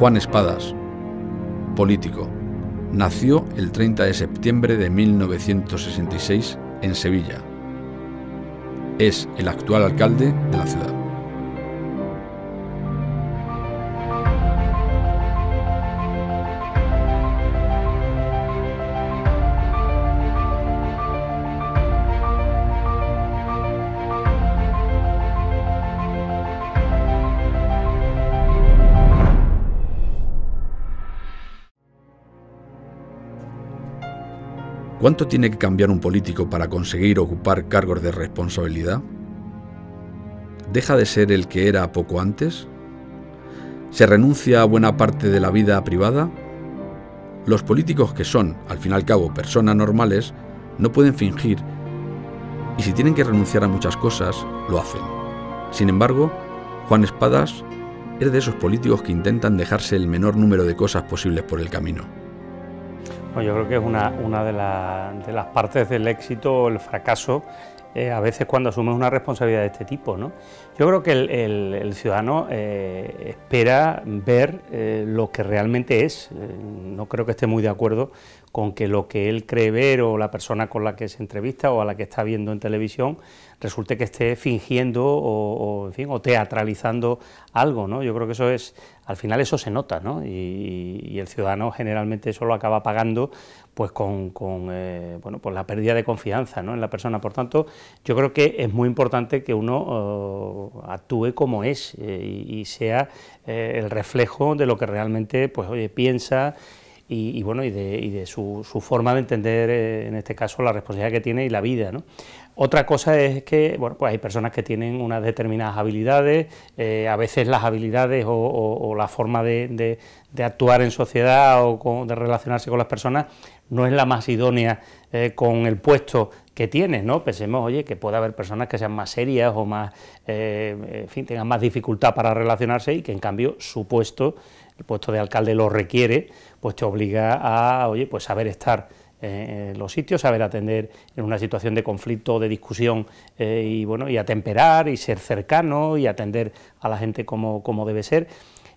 Juan Espadas, político. Nació el 30 de septiembre de 1966 en Sevilla. Es el actual alcalde de la ciudad. ¿Cuánto tiene que cambiar un político para conseguir ocupar cargos de responsabilidad? ¿Deja de ser el que era poco antes? ¿Se renuncia a buena parte de la vida privada? Los políticos que son, al fin y al cabo, personas normales, no pueden fingir y si tienen que renunciar a muchas cosas, lo hacen. Sin embargo, Juan Espadas es de esos políticos que intentan dejarse el menor número de cosas posibles por el camino yo creo que es una, de, de, las partes del éxito, el fracaso eh, a veces cuando asumes una responsabilidad de este tipo. ¿no? Yo creo que el, ciudadano eh, espera ver eh, lo que realmente es. no creo que esté muy de acuerdo con que lo que él cree ver o la persona con la que se entrevista o a la que está viendo en televisión resulte que esté fingiendo o, en fin, o teatralizando algo. ¿no? Yo creo que eso es, al final eso se nota ¿no? y, y el ciudadano generalmente eso lo acaba pagando pues con, eh, pues la pérdida de confianza ¿no? en la persona. Por tanto, yo creo que es muy importante que uno oh, actúe como es eh, y, sea eh, el reflejo de lo que realmente pues, piensa y, bueno, y de, su, forma de entender, en este caso, la responsabilidad que tiene y la vida. Otra cosa es que bueno, pues hay personas que tienen unas determinadas habilidades, a veces las habilidades o, la forma de, de actuar en sociedad o de relacionarse con las personas no es la más idónea eh, con el puesto que tiene, ¿no? Pensemos, oye, que puede haber personas que sean más serias o más, eh, fin, tengan más dificultad para relacionarse y que en cambio su puesto, el puesto de alcalde lo requiere, pues te obliga a, oye, pues saber estar eh, en los sitios, saber atender en una situación de conflicto, de discusión y bueno, y atemperar y ser cercano y atender a la gente como, como debe ser.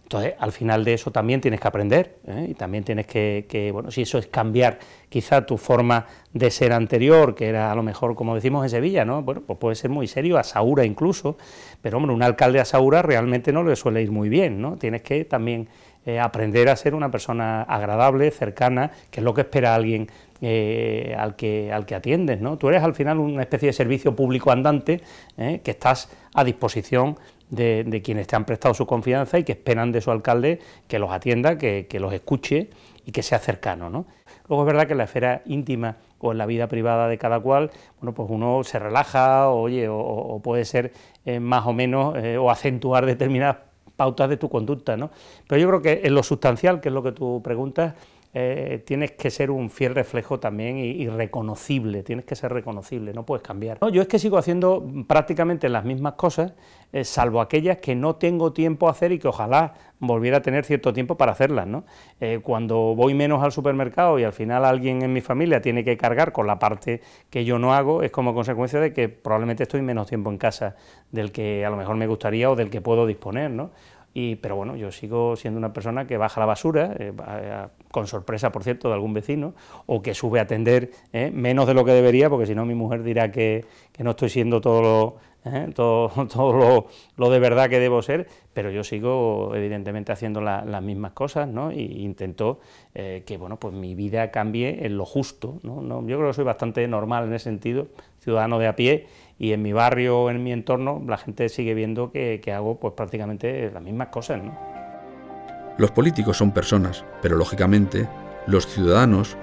Entonces, al final de eso también tienes que aprender ¿eh? y también tienes que, que, bueno, si eso es cambiar quizá tu forma de ser anterior, que era a lo mejor, como decimos en Sevilla, ¿no? Bueno, pues puede ser muy serio, a Saura incluso, pero hombre, un alcalde a Saura realmente no le suele ir muy bien, ¿no? Tienes que también eh, aprender a ser una persona agradable, cercana, que es lo que espera alguien eh, al, que, al que atiendes, ¿no? Tú eres al final una especie de servicio público andante que estás a disposición de, quienes te han prestado su confianza y que esperan de su alcalde que los atienda, que, los escuche y que sea cercano. ¿no? Luego es verdad que en la esfera íntima o en la vida privada de cada cual, bueno, pues uno se relaja, oye, o, puede ser eh, más o menos, eh, o acentuar determinadas pautas de tu conducta, ¿no? Pero yo creo que en lo sustancial, que es lo que tú preguntas, eh, tienes que ser un fiel reflejo también y, reconocible, tienes que ser reconocible, no puedes cambiar. yo es que sigo haciendo prácticamente las mismas cosas, eh, salvo aquellas que no tengo tiempo a hacer y que ojalá volviera a tener cierto tiempo para hacerlas. ¿no? Eh, cuando voy menos al supermercado y al final alguien en mi familia tiene que cargar con la parte que yo no hago, es como consecuencia de que probablemente estoy menos tiempo en casa del que a lo mejor me gustaría o del que puedo disponer. ¿no? pero bueno, yo sigo siendo una persona que baja la basura, eh, eh, con sorpresa, por cierto, de algún vecino, o que sube a atender eh, menos de lo que debería, porque si no mi mujer dirá que, que no estoy siendo todo lo ¿eh? todo, todo lo, de verdad que debo ser, pero yo sigo evidentemente haciendo las mismas cosas, ¿no? E intento eh, que, bueno, pues mi vida cambie en lo justo, Yo creo que soy bastante normal en ese sentido, ciudadano de a pie, y en mi barrio, en mi entorno, la gente sigue viendo que, hago pues prácticamente las mismas cosas, Los políticos son personas, pero lógicamente los ciudadanos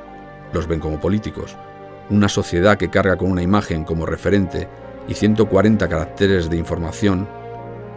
los ven como políticos. Una sociedad que carga con una imagen como referente y 140 caracteres de información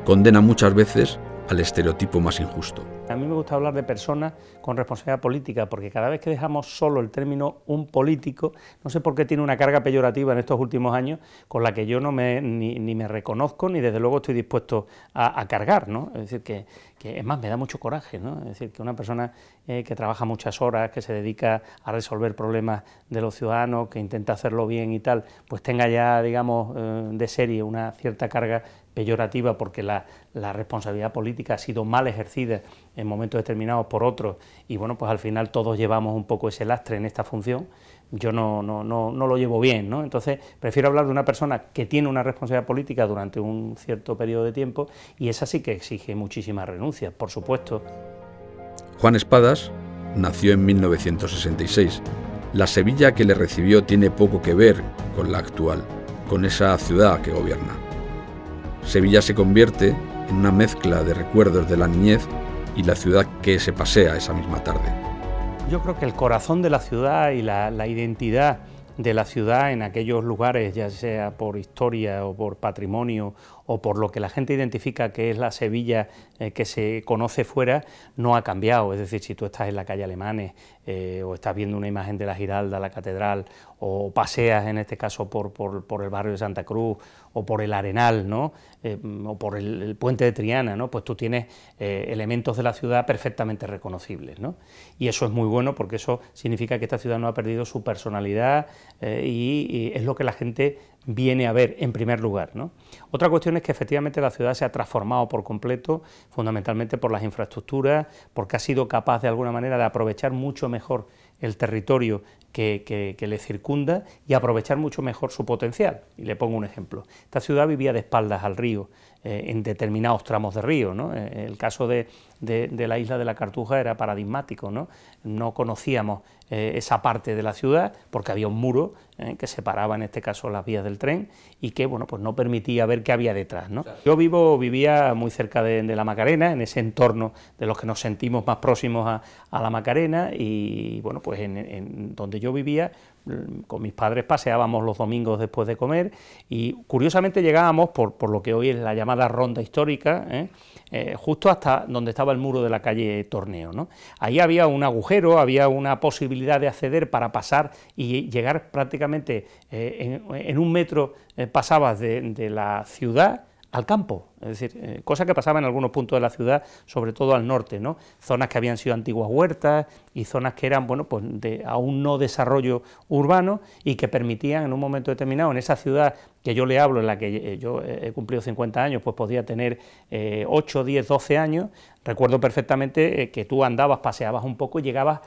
condena muchas veces al estereotipo más injusto. A mí me gusta hablar de personas con responsabilidad política, porque cada vez que dejamos solo el término un político, no sé por qué tiene una carga peyorativa en estos últimos años con la que yo no me, ni, me reconozco ni desde luego estoy dispuesto a, cargar. ¿no? Es decir, que, es más, me da mucho coraje. ¿no? Es decir, que una persona eh, que trabaja muchas horas, que se dedica a resolver problemas de los ciudadanos, que intenta hacerlo bien y tal, pues tenga ya, digamos, eh, de serie una cierta carga peyorativa porque la, responsabilidad política ha sido mal ejercida en momentos determinados por otros y bueno, pues al final todos llevamos un poco ese lastre en esta función, yo no, no lo llevo bien, ¿no? Entonces prefiero hablar de una persona que tiene una responsabilidad política durante un cierto periodo de tiempo y esa sí que exige muchísimas renuncias, por supuesto. Juan Espadas nació en 1966. La Sevilla que le recibió tiene poco que ver con la actual, con esa ciudad que gobierna. Sevilla se convierte en una mezcla de recuerdos de la niñez y la ciudad que se pasea esa misma tarde. Yo creo que el corazón de la ciudad y la, identidad de la ciudad en aquellos lugares, ya sea por historia o por patrimonio o por lo que la gente identifica que es la Sevilla eh, que se conoce fuera, no ha cambiado. Es decir, si tú estás en la calle Alemanes eh, o estás viendo una imagen de la Giralda, la Catedral, o paseas en este caso por el barrio de Santa Cruz o por el Arenal, ¿no? Eh, mm, o por el, puente de Triana, ¿no? pues tú tienes eh, elementos de la ciudad perfectamente reconocibles. Y eso es muy bueno porque eso significa que esta ciudad no ha perdido su personalidad eh, y, es lo que la gente viene a ver en primer lugar. Otra cuestión es que efectivamente la ciudad se ha transformado por completo, fundamentalmente por las infraestructuras, porque ha sido capaz de alguna manera de aprovechar mucho mejor el territorio que, le circunda y aprovechar mucho mejor su potencial. Y le pongo un ejemplo. Esta ciudad vivía de espaldas al río, eh, en determinados tramos de río. ¿no? Eh, el caso de, de, la isla de la Cartuja era paradigmático. No, no conocíamos eh, esa parte de la ciudad porque había un muro que separaba en este caso las vías del tren y que bueno, pues no permitía ver qué había detrás. ¿no? Yo vivo, vivía muy cerca de, la Macarena, en ese entorno de los que nos sentimos más próximos a, a la Macarena y bueno, pues en, en donde yo vivía Mm, con mis padres paseábamos los domingos después de comer y curiosamente llegábamos por, lo que hoy es la llamada ronda histórica, ¿eh? Eh, justo hasta donde estaba el muro de la calle Torneo. Ahí había un agujero, había una posibilidad de acceder para pasar y llegar prácticamente eh, en, un metro pasabas de, de la ciudad al campo, es decir, eh, cosa que pasaba en algunos puntos de la ciudad, sobre todo al norte, ¿no? zonas que habían sido antiguas huertas y zonas que eran, bueno, pues de aún no desarrollo urbano y que permitían en un momento determinado, en esa ciudad que yo le hablo, en la que eh, yo he cumplido 50 años, pues podía tener 8, 10, 12 años, recuerdo perfectamente eh, que tú andabas, paseabas un poco y llegabas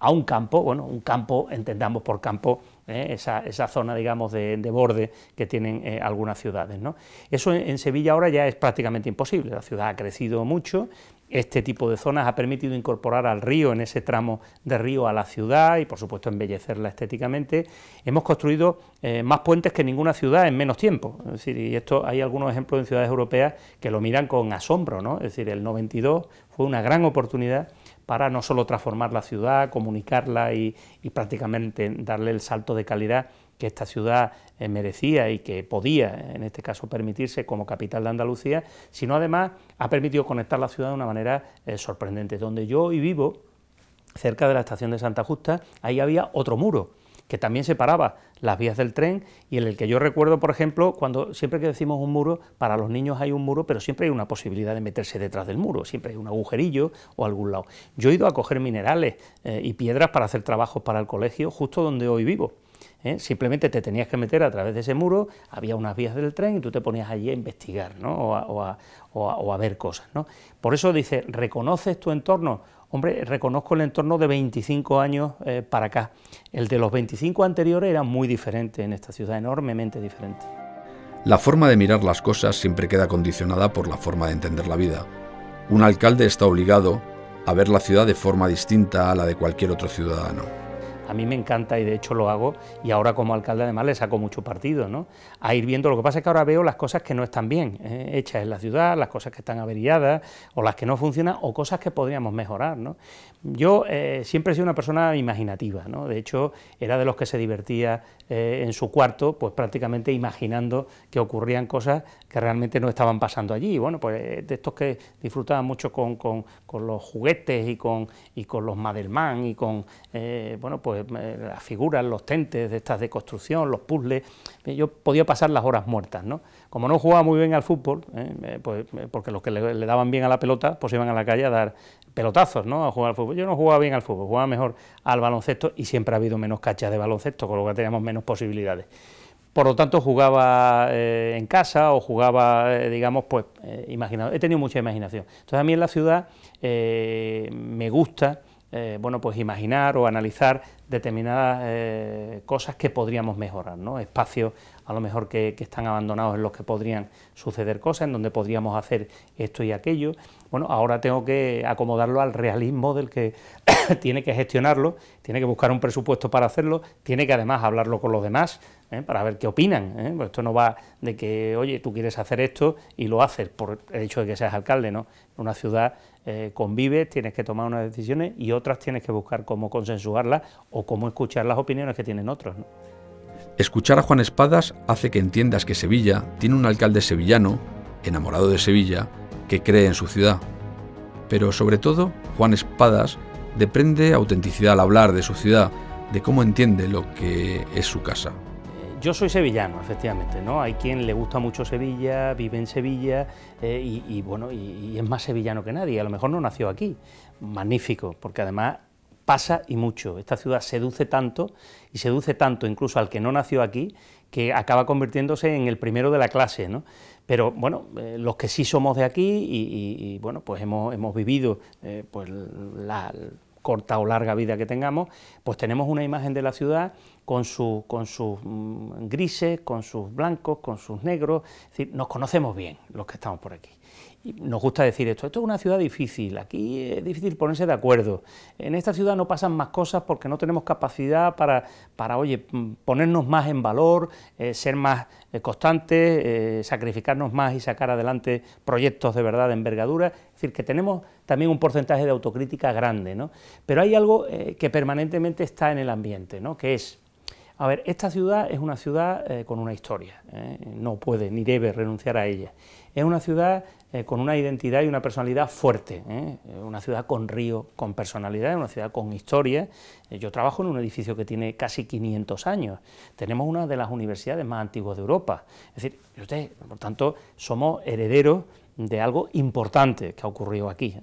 a un campo, bueno, un campo, entendamos por campo, eh, esa, zona, digamos, de, borde que tienen eh, algunas ciudades. ¿no? Eso en, Sevilla ahora ya es prácticamente imposible, la ciudad ha crecido mucho, este tipo de zonas ha permitido incorporar al río en ese tramo de río a la ciudad y, por supuesto, embellecerla estéticamente. Hemos construido eh, más puentes que ninguna ciudad en menos tiempo, y esto hay algunos ejemplos en ciudades europeas que lo miran con asombro, ¿no? es decir, el 92 fue una gran oportunidad para no solo transformar la ciudad, comunicarla y, prácticamente darle el salto de calidad que esta ciudad eh, merecía y que podía, en este caso, permitirse como capital de Andalucía, sino además ha permitido conectar la ciudad de una manera eh, sorprendente. Donde yo hoy vivo, cerca de la estación de Santa Justa, ahí había otro muro, que también separaba las vías del tren y en el que yo recuerdo, por ejemplo, cuando siempre que decimos un muro, para los niños hay un muro, pero siempre hay una posibilidad de meterse detrás del muro, siempre hay un agujerillo o algún lado. Yo he ido a coger minerales eh, y piedras para hacer trabajos para el colegio justo donde hoy vivo. ¿eh? simplemente te tenías que meter a través de ese muro, había unas vías del tren y tú te ponías allí a investigar ¿no? o, a, o, a, ver cosas. ¿no? Por eso dice, ¿reconoces tu entorno? Hombre, reconozco el entorno de 25 años eh, para acá. El de los 25 anteriores era muy diferente en esta ciudad, enormemente diferente. La forma de mirar las cosas siempre queda condicionada por la forma de entender la vida. Un alcalde está obligado a ver la ciudad de forma distinta a la de cualquier otro ciudadano. A mí me encanta y de hecho lo hago y ahora como alcalde además le saco mucho partido, ¿no? A ir viendo, lo que pasa es que ahora veo las cosas que no están bien eh, hechas en la ciudad, las cosas que están averiadas o las que no funcionan o cosas que podríamos mejorar, ¿no? Yo eh, siempre he sido una persona imaginativa, ¿no? De hecho, era de los que se divertía eh, en su cuarto, pues prácticamente imaginando que ocurrían cosas que realmente no estaban pasando allí. bueno, pues de estos que disfrutaban mucho con, con, los juguetes y con, y con los Madelman y con, bueno, pues pues, las figuras, los tentes de estas de construcción, los puzzles, eh, yo podía pasar las horas muertas, ¿no? Como no jugaba muy bien al fútbol, eh, pues, porque los que le, daban bien a la pelota, pues iban a la calle a dar pelotazos, ¿no? A jugar al fútbol. Yo no jugaba bien al fútbol, jugaba mejor al baloncesto y siempre ha habido menos cachas de baloncesto, con lo que teníamos menos posibilidades por lo tanto jugaba eh, en casa o jugaba, digamos, pues imaginado. He tenido mucha imaginación. Entonces a mí en la ciudad me gusta, bueno, pues imaginar o analizar determinadas eh, cosas que podríamos mejorar, ¿no? espacios a lo mejor que, están abandonados en los que podrían suceder cosas, en donde podríamos hacer esto y aquello. Bueno, ahora tengo que acomodarlo al realismo del que tiene que gestionarlo, tiene que buscar un presupuesto para hacerlo, tiene que además hablarlo con los demás ¿eh? para ver qué opinan. ¿eh? Pues esto no va de que, oye, tú quieres hacer esto y lo haces por el hecho de que seas alcalde, ¿no? Una ciudad eh, convives, tienes que tomar unas decisiones y otras tienes que buscar cómo consensuarlas o cómo escuchar las opiniones que tienen otros. Escuchar a Juan Espadas hace que entiendas que Sevilla tiene un alcalde sevillano, enamorado de Sevilla, que cree en su ciudad. Pero sobre todo, Juan Espadas deprende autenticidad al hablar de su ciudad, de cómo entiende lo que es su casa. Yo soy sevillano, efectivamente, ¿no? Hay quien le gusta mucho Sevilla, vive en Sevilla eh, y, bueno, y, es más sevillano que nadie. A lo mejor no nació aquí. Magnífico, porque además pasa y mucho. Esta ciudad seduce tanto y seduce tanto incluso al que no nació aquí que acaba convirtiéndose en el primero de la clase, ¿no? Pero bueno, eh, los que sí somos de aquí y, bueno, pues hemos, hemos vivido eh, pues la corta o larga vida que tengamos, pues tenemos una imagen de la ciudad con, su, con sus mm, grises, con sus blancos, con sus negros, es decir, nos conocemos bien los que estamos por aquí. Y nos gusta decir esto, esto es una ciudad difícil, aquí es difícil ponerse de acuerdo, en esta ciudad no pasan más cosas porque no tenemos capacidad para, oye, mm, ponernos más en valor, eh, ser más eh, constantes, eh, sacrificarnos más y sacar adelante proyectos de verdad envergadura, es decir, que tenemos también un porcentaje de autocrítica grande, ¿no? Pero hay algo que permanentemente está en el ambiente, ¿no? Que es a ver, esta ciudad es una ciudad eh, con una historia, ¿eh? no puede ni debe renunciar a ella. Es una ciudad eh, con una identidad y una personalidad fuerte, una ciudad con río, con personalidad, una ciudad con historia. yo trabajo en un edificio que tiene casi 500 años, tenemos una de las universidades más antiguas de Europa. Es decir, ustedes, por tanto, somos herederos de algo importante que ha ocurrido aquí.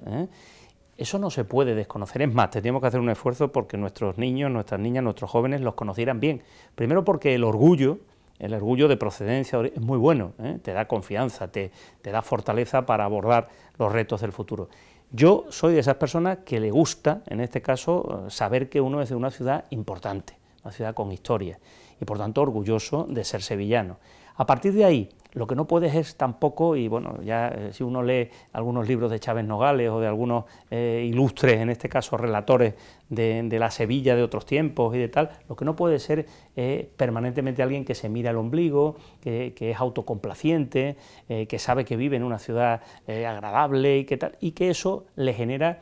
Eso no se puede desconocer. Es más, tenemos que hacer un esfuerzo porque nuestros niños, nuestras niñas, nuestros jóvenes los conocieran bien. Primero porque el orgullo, el orgullo de procedencia es muy bueno, ¿eh? te da confianza, te, te da fortaleza para abordar los retos del futuro. Yo soy de esas personas que le gusta, en este caso, saber que uno es de una ciudad importante, una ciudad con historia, y por tanto orgulloso de ser sevillano. A partir de ahí, lo que no puedes es tampoco, y bueno, ya eh, si uno lee algunos libros de Chávez Nogales o de algunos eh, ilustres, en este caso relatores de, la Sevilla de otros tiempos y de tal, lo que no puede ser permanentemente alguien que se mira el ombligo, que, que es autocomplaciente, eh, que sabe que vive en una ciudad agradable y que tal, y que eso le genera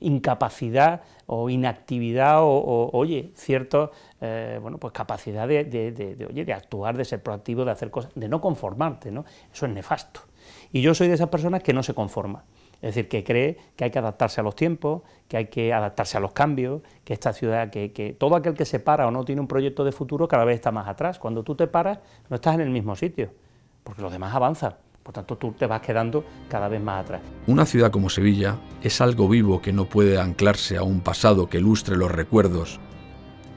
incapacidad o inactividad o, oye, cierto, bueno, pues capacidad de, oye, de actuar, de ser proactivo, de hacer cosas de no conformarte, ¿no? Eso es nefasto. Y yo soy de esas personas que no se conforma. Es decir, que cree que hay que adaptarse a los tiempos, que hay que adaptarse a los cambios, que esta ciudad, que, que, todo aquel que se para o no tiene un proyecto de futuro cada vez está más atrás. Cuando tú te paras, no estás en el mismo sitio, porque los demás avanzan. Por tanto, tú te vas quedando cada vez más atrás. Una ciudad como Sevilla es algo vivo que no puede anclarse a un pasado que ilustre los recuerdos.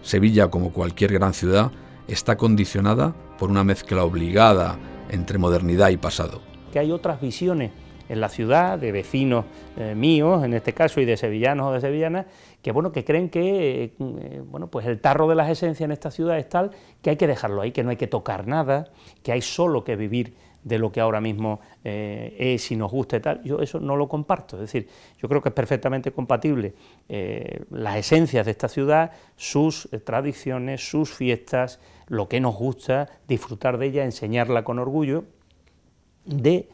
Sevilla, como cualquier gran ciudad, está condicionada por una mezcla obligada entre modernidad y pasado. Que hay otras visiones en la ciudad, de vecinos eh, míos, en este caso, y de sevillanos o de sevillanas, que bueno, que creen que eh, eh, bueno, pues el tarro de las esencias en esta ciudad es tal que hay que dejarlo ahí, que no hay que tocar nada, que hay solo que vivir de lo que ahora mismo es y nos gusta y tal. Yo eso no lo comparto. Es decir, yo creo que es perfectamente compatible las esencias de esta ciudad, sus tradiciones, sus fiestas, lo que nos gusta, disfrutar de ella, enseñarla con orgullo, de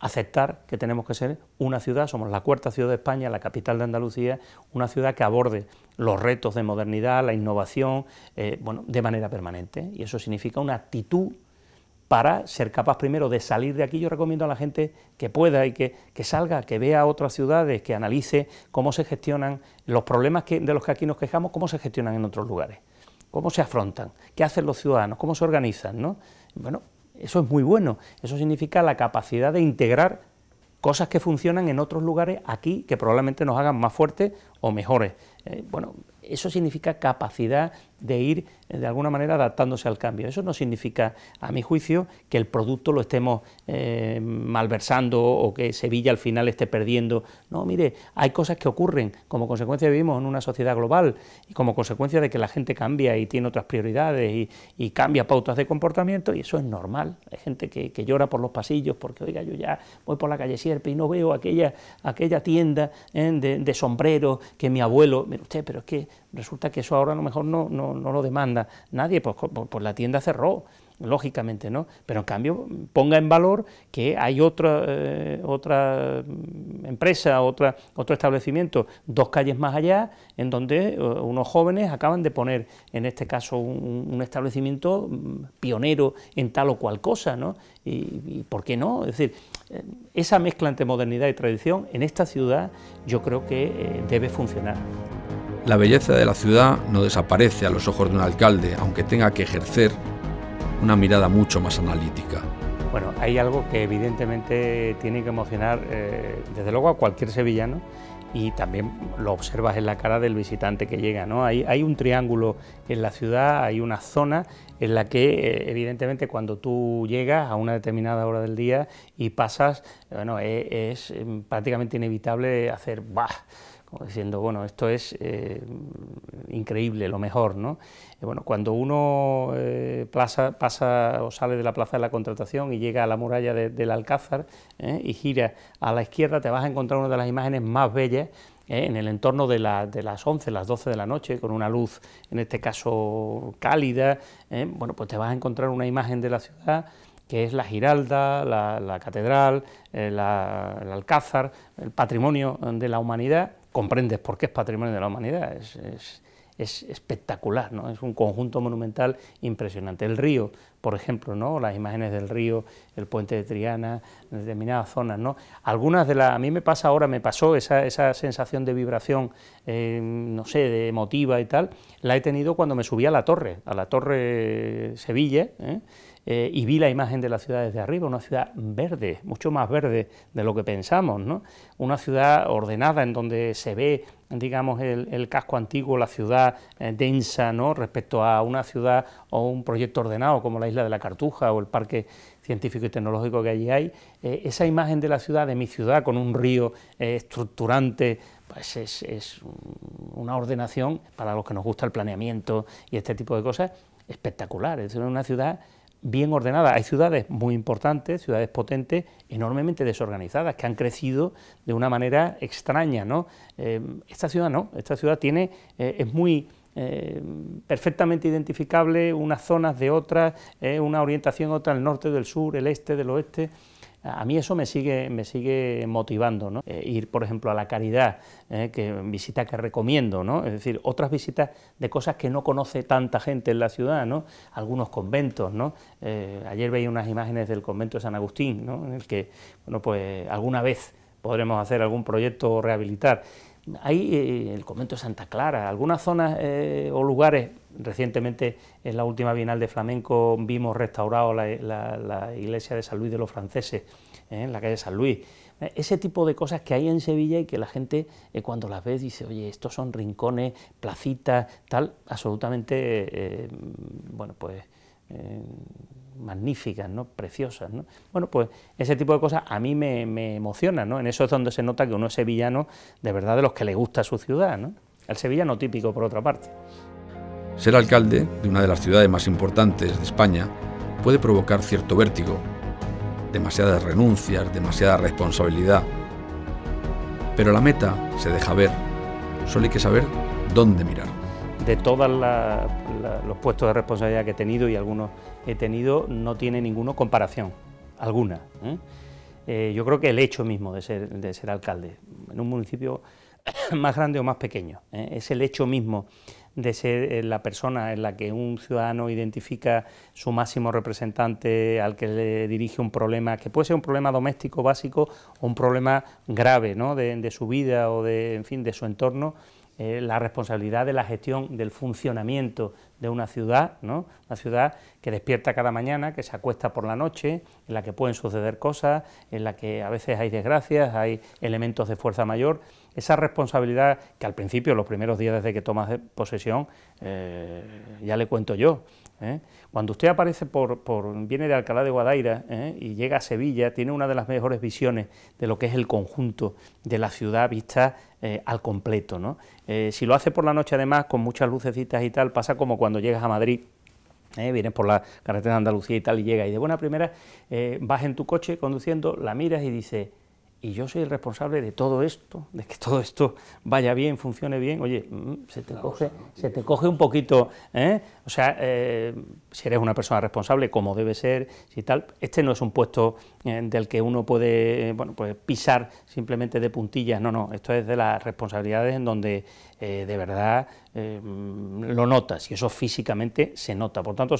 aceptar que tenemos que ser una ciudad, somos la cuarta ciudad de España, la capital de Andalucía, una ciudad que aborde los retos de modernidad, la innovación, eh, bueno, de manera permanente. Y eso significa una actitud para ser capaz primero de salir de aquí. Yo recomiendo a la gente que pueda y que, salga, que vea otras ciudades, que analice cómo se gestionan los problemas de los que aquí nos quejamos, cómo se gestionan en otros lugares cómo se afrontan, qué hacen los ciudadanos, cómo se organizan. ¿no? Bueno, eso es muy bueno, eso significa la capacidad de integrar cosas que funcionan en otros lugares aquí que probablemente nos hagan más fuertes o mejores. Eh, bueno, eso significa capacidad de ir eh, de alguna manera adaptándose al cambio. Eso no significa, a mi juicio, que el producto lo estemos eh, malversando o que Sevilla al final esté perdiendo. No, mire, hay cosas que ocurren. Como consecuencia vivimos en una sociedad global y como consecuencia de que la gente cambia y tiene otras prioridades y, cambia pautas de comportamiento y eso es normal. Hay gente que, llora por los pasillos porque, oiga, yo ya voy por la calle Sierpe y no veo aquella, aquella tienda eh, de, de sombreros que mi abuelo... Mire usted, pero es que resulta que eso ahora a lo mejor no, lo demanda nadie, pues, pues, pues, la tienda cerró lógicamente, ¿no? Pero en cambio ponga en valor que hay otra, eh, mm, empresa, otra, otro establecimiento, dos calles más allá, en donde eh, unos jóvenes acaban de poner, en este caso, un, establecimiento mm, pionero en tal o cual cosa, ¿no? Y, por qué no? Es decir, eh, esa mezcla entre modernidad y tradición en esta ciudad yo creo que debe funcionar. La belleza de la ciudad no desaparece a los ojos de un alcalde, aunque tenga que ejercer una mirada mucho más analítica. Bueno, hay algo que evidentemente tiene que emocionar eh, desde luego a cualquier sevillano y también lo observas en la cara del visitante que llega. ¿no? Hay, hay un triángulo en la ciudad, hay una zona en la que eh, evidentemente cuando tú llegas a una determinada hora del día y pasas, bueno, eh, es, es mm, prácticamente inevitable hacer... ¡Bah! diciendo, bueno, esto es eh, increíble, lo mejor, ¿no? Eh, bueno, cuando uno eh, pasa o sale de la plaza de la contratación y llega a la muralla del Alcázar y gira a la izquierda, te vas a encontrar una de las imágenes más bellas en el entorno de, las 11, las 12 de la noche, con una luz, en este caso, cálida, bueno, pues te vas a encontrar una imagen de la ciudad que es la Giralda, la, Catedral, el Alcázar, el patrimonio de la humanidad, comprendes por qué es patrimonio de la humanidad. Es, espectacular, ¿no? es un conjunto monumental impresionante. El río, por ejemplo, ¿no? las imágenes del río, el puente de Triana, determinadas zonas. ¿no? Algunas de la. a mí me pasa ahora, me pasó esa, esa sensación de vibración, em, no sé, de emotiva y tal, la he tenido cuando me subí a la torre, a la torre Sevilla. ¿eh? Eh, y vi la imagen de la ciudad desde arriba, una ciudad verde, mucho más verde de lo que pensamos, ¿no? una ciudad ordenada en donde se ve digamos, el, casco antiguo, la ciudad eh, densa ¿no? respecto a una ciudad o un proyecto ordenado como la isla de la Cartuja o el parque científico y tecnológico que allí hay, eh, esa imagen de la ciudad, de mi ciudad, con un río estructurante, pues es, es una ordenación para los que nos gusta el planeamiento y este tipo de cosas espectacular, es una ciudad bien ordenada. Hay ciudades muy importantes, ciudades potentes, enormemente desorganizadas, que han crecido de una manera extraña. ¿no? Eh, esta ciudad no, esta ciudad tiene, eh, es muy eh, perfectamente identificable unas zonas de otras, una orientación otra, el norte del sur, el este del oeste. A mí eso me sigue, me sigue motivando, ¿no? Eh, ir, por ejemplo, a la caridad, eh, que visita que recomiendo, ¿no? es decir, otras visitas de cosas que no conoce tanta gente en la ciudad, ¿no? algunos conventos. ¿no? Eh, ayer veía unas imágenes del convento de San Agustín, ¿no? en el que bueno, pues, alguna vez podremos hacer algún proyecto o rehabilitar. Hay eh, el convento de Santa Clara, algunas zonas eh, o lugares, recientemente en la última Bienal de Flamenco vimos restaurado la, iglesia de San Luis de los franceses, eh, en la calle San Luis. Ese tipo de cosas que hay en Sevilla y que la gente cuando las ve dice, oye, estos son rincones, placitas, tal, absolutamente, bueno, pues magníficas, ¿no? preciosas. ¿no? Bueno, pues ese tipo de cosas a mí me, me emocionan, ¿no? en eso es donde se nota que uno es sevillano de verdad de los que le gusta su ciudad, ¿no? el sevillano típico por otra parte. Ser alcalde de una de las ciudades más importantes de España puede provocar cierto vértigo, demasiadas renuncias, demasiada responsabilidad. Pero la meta se deja ver, solo hay que saber dónde mirar de todos los puestos de responsabilidad que he tenido y algunos he tenido, no tiene ninguno comparación, alguna. ¿eh? Eh, yo creo que el hecho mismo de ser, de ser alcalde, en un municipio más grande o más pequeño, ¿eh? es el hecho mismo de ser la persona en la que un ciudadano identifica su máximo representante, al que le dirige un problema, que puede ser un problema doméstico básico o un problema grave ¿no? de, de su vida o de, en fin, de su entorno, eh, la responsabilidad de la gestión del funcionamiento de una ciudad, ¿no? una ciudad que despierta cada mañana, que se acuesta por la noche, en la que pueden suceder cosas, en la que a veces hay desgracias, hay elementos de fuerza mayor. Esa responsabilidad que al principio, los primeros días desde que tomas posesión, eh, ya le cuento yo, ¿eh? Cuando usted aparece por, viene de Alcalá de Guadaira ¿eh? y llega a Sevilla, tiene una de las mejores visiones de lo que es el conjunto de la ciudad vista eh, al completo. ¿no? si lo hace por la noche además, con muchas lucecitas y tal, pasa como cuando llegas a Madrid. vienes por la carretera de Andalucía y tal y llegas y de buena primera vas en tu coche conduciendo, la miras y dices, y yo soy el responsable de todo esto, de que todo esto vaya bien, funcione bien, oye, mm, se te, coge, se te coge un poquito, ¿eh? o sea, eh, si eres una persona responsable, como debe ser, si tal, este no es un puesto eh, del que uno puede, eh, bueno, pues pisar simplemente de puntillas, no, no, esto es de las responsabilidades en donde eh, de verdad em, lo notas y eso físicamente se nota. Por tanto,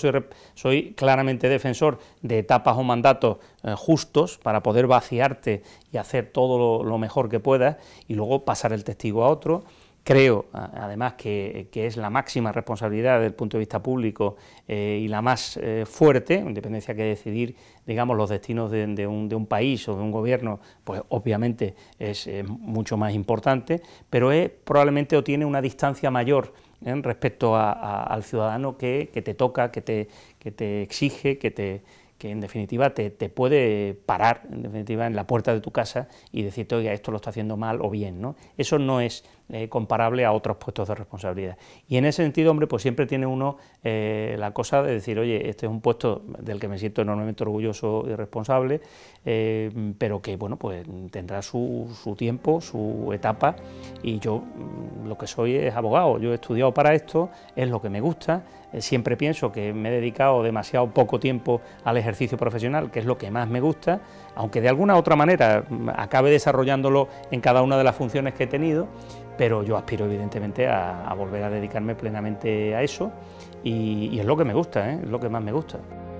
soy, claramente defensor de etapas o mandatos eh, justos para poder vaciarte y hacer todo lo mejor que puedas y luego pasar el testigo a otro Creo, además, que, es la máxima responsabilidad desde el punto de vista público eh, y la más eh, fuerte, independencia que decidir, digamos, los destinos de, un, de, un, país o de un gobierno, pues obviamente es mucho más importante, pero es, probablemente o tiene una distancia mayor ¿eh? respecto al ciudadano que, te toca, que te, te exige, que te, que en definitiva te, te, puede parar en definitiva en la puerta de tu casa y decirte, oiga, esto lo está haciendo mal o bien. ¿no? Eso no es eh, comparable a otros puestos de responsabilidad. Y en ese sentido, hombre, pues siempre tiene uno eh, la cosa de decir, oye, este es un puesto del que me siento enormemente orgulloso y responsable, eh, pero que, bueno, pues tendrá su, su, tiempo, su etapa, y yo mm, lo que soy es abogado, yo he estudiado para esto, es lo que me gusta, siempre pienso que me he dedicado demasiado poco tiempo al ejercicio profesional, que es lo que más me gusta, aunque de alguna u otra manera mm, acabe desarrollándolo en cada una de las funciones que he tenido, pero yo aspiro evidentemente a, volver a dedicarme plenamente a eso y, es lo que me gusta, ¿eh? es lo que más me gusta.